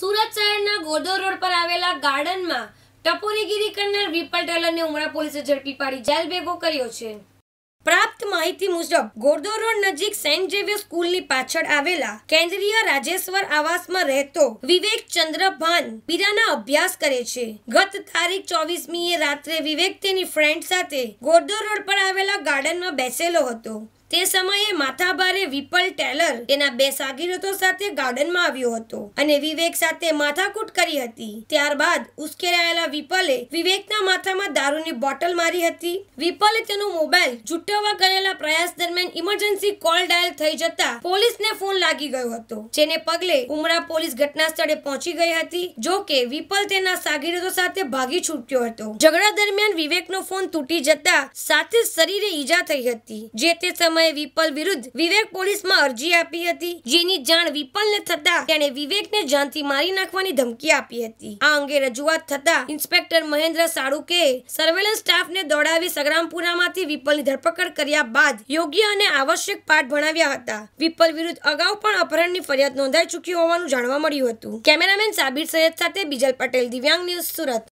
સુરત શહેરના ગોદો રોડ પર આવેલા ગાર્ડનમાં ટપોરીગીરી કરનાર વિપલ ટેલરને ઉમરા પોલીસે ઝડપી પાડી જેલ ભેગો કર્યો છે પ્રાપ્ત માહિતી મુજબ ગોરદો રોડ નજીક સેન્ટ ઝેવિયર સ્કૂલની પાછળ આવેલા કેન્દ્રીય રાજેશ્વર આવાસમાં રહેતો વિવેક ચંદ્ર ભાન પીરાના અભ્યાસ કરે છે ગત તારીખ ચોવીસમીએ રાત્રે વિવેક તેની ફ્રેન્ડ સાથે ગોરદો રોડ પર આવેલા ગાર્ડનમાં બેસેલો હતો તે સમયે માથાભારે વિપલ ટેલર એના બે સાગીરતો સાથે ગાર્ડનમાં આવ્યો હતો અને વિવેક સાથે માથાકૂટ કરી હતી ત્યારબાદ ઉશ્કેરાયેલા વિપલે વિવેકના માથામાં દારૂની બોટલ મારી હતી વિપલે તેનો મોબાઈલ જુટવવા કરેલા પ્રયાસ દરમિયાન ઇમરજન્સી કોલ ડાયલ થઈ જતા પોલીસને ફોન લાગી ગયો હતો જેને પગલે ઉમરા પોલીસ ઘટના સ્થળે પહોંચી ગઈ હતી જો કે વિપલ તેના સાગીરતો સાથે ભાગી છૂટ્યો હતો ઝઘડા દરમિયાન વિવેકનો ફોન તૂટી જતા સાથે શરીરે ઈજા થઈ હતી જે તે સમય સમયે વિપલ વિરુદ્ધ વિવેક પોલીસમાં અરજી આપી હતી જેની જાણ વિપલને થતા તેણે વિવેકને જાનથી મારી નાખવાની ધમકી આપી હતી આ અંગે રજૂઆત થતા ઇન્સ્પેક્ટર મહેન્દ્ર સાળુકે સર્વેલન્સ સ્ટાફને દોડાવી સગ્રામપુરામાંથી વિપલની ધરપકડ કર્યા બાદ યોગ્ય અને આવશ્યક પાઠ ભણાવ્યા હતા વિપલ વિરુદ્ધ અગાઉ પણ અપહરણની ફરિયાદ નોંધાઈ ચૂકી હોવાનું જાણવા મળ્યું હતું કેમેરામેન સાબિર સૈયદ સાથે બીજલ પટેલ દિવ્યાંગ ન્યૂઝ સુરત